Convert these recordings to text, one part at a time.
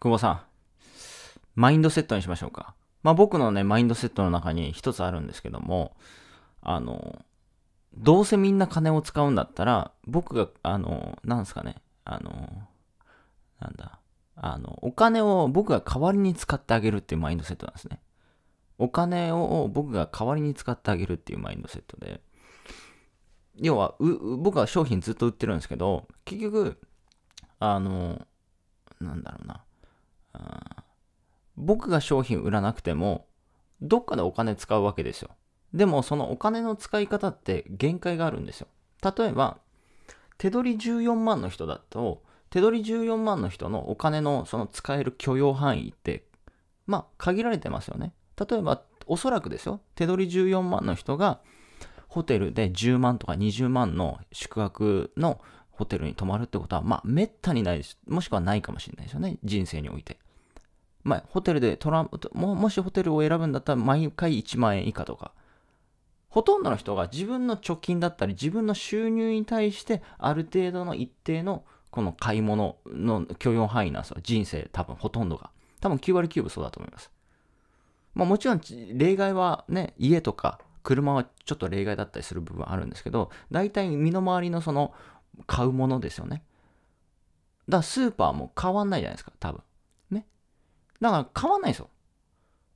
久保さん、マインドセットにしましょうか。まあ僕のね、マインドセットの中に一つあるんですけども、あの、どうせみんな金を使うんだったら、僕が、あの、なんですかね、あの、なんだ、あの、お金を僕が代わりに使ってあげるっていうマインドセットなんですね。お金を僕が代わりに使ってあげるっていうマインドセットで、要は、僕は商品ずっと売ってるんですけど、結局、あの、なんだろうな。僕が商品売らなくても、どっかでお金使うわけですよ。でも、そのお金の使い方って限界があるんですよ。例えば、手取り14万の人だと、手取り14万の人のお金のその使える許容範囲って、まあ、限られてますよね。例えば、おそらくですよ、手取り14万の人が、ホテルで10万とか20万の宿泊のホテルに泊まるってことは、まあ、めったにないです。もしくはないかもしれないですよね。人生において。まあ、ホテルでトランも、もしホテルを選ぶんだったら毎回1万円以下とか。ほとんどの人が自分の貯金だったり、自分の収入に対して、ある程度の一定のこの買い物の許容範囲なんですよ。人生、多分ほとんどが。多分9割9分そうだと思います。まあ、もちろん例外はね、家とか車はちょっと例外だったりする部分あるんですけど、大体身の回りのその買うものですよね。だからスーパーも変わんないじゃないですか、多分。だから買わないですよ。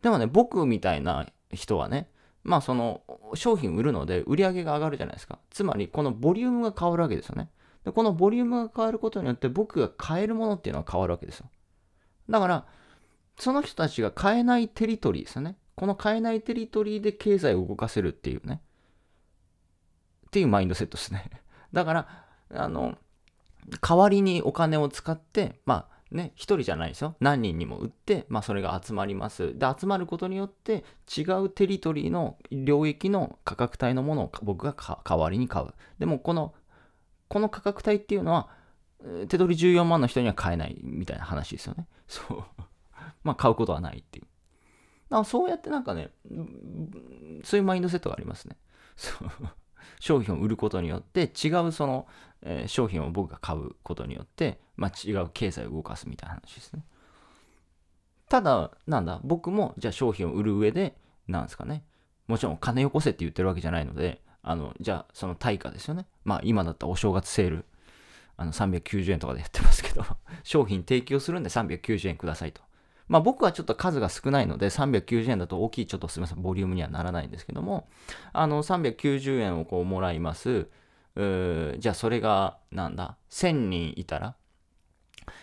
でもね、僕みたいな人はね、まあその商品売るので売り上げが上がるじゃないですか。つまりこのボリュームが変わるわけですよね。で、このボリュームが変わることによって僕が買えるものっていうのは変わるわけですよ。だから、その人たちが買えないテリトリーですよね。この買えないテリトリーで経済を動かせるっていうね。っていうマインドセットですね。だから、あの、代わりにお金を使って、まあ、ね、1人じゃないですよ。何人にも売って、まあ、それが集まります。で、集まることによって、違うテリトリーの領域の価格帯のものを僕が代わりに買う。でも、この、この価格帯っていうのは、手取り14万の人には買えないみたいな話ですよね。そう。まあ、買うことはないっていう。だそうやってなんかね、そういうマインドセットがありますね。そう。商品を売ることによって違うその、え商品を僕が買うことによって、まあ、違う経済を動かすみたいな話ですね。ただ、なんだ、僕もじゃあ商品を売る上で、なんですかね、もちろん金よこせって言ってるわけじゃないので、あの、じゃあその対価ですよね。まあ今だったらお正月セール、あの390円とかでやってますけど、商品提供するんで390円くださいと。まあ、僕はちょっと数が少ないので、390円だと大きい、ちょっとすみません、ボリュームにはならないんですけども、あの、390円をこうもらいます。じゃあ、それが、なんだ、1000人いたら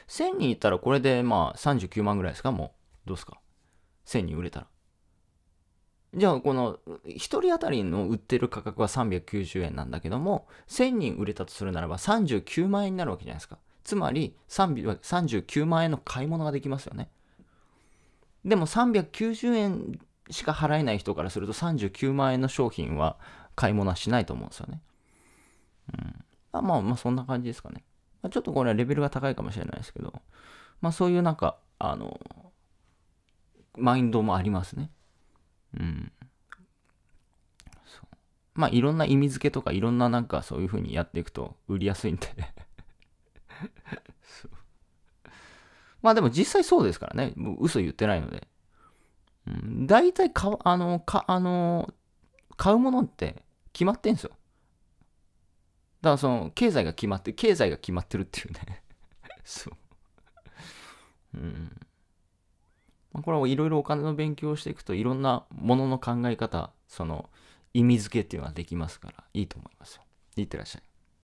?1000 人いたら、これで、まあ、39万ぐらいですかもう、どうですか ?1000 人売れたら。じゃあ、この、1人当たりの売ってる価格は390円なんだけども、1000人売れたとするならば39万円になるわけじゃないですか。つまり、39万円の買い物ができますよね。でも390円しか払えない人からすると39万円の商品は買い物はしないと思うんですよね。うん。あまあまあそんな感じですかね。ちょっとこれはレベルが高いかもしれないですけど、まあそういうなんか、あの、マインドもありますね。うん。そうまあいろんな意味付けとかいろんななんかそういうふうにやっていくと売りやすいんでまあでも実際そうですからね。もう嘘言ってないので。うん、大体か、あの、か、あの、買うものって決まってんすよ。だからその、経済が決まって、経済が決まってるっていうね そう。うん。まこれはいろいろお金の勉強をしていくといろんなものの考え方、その意味付けっていうのができますから、いいと思いますよ。いってらっしゃい。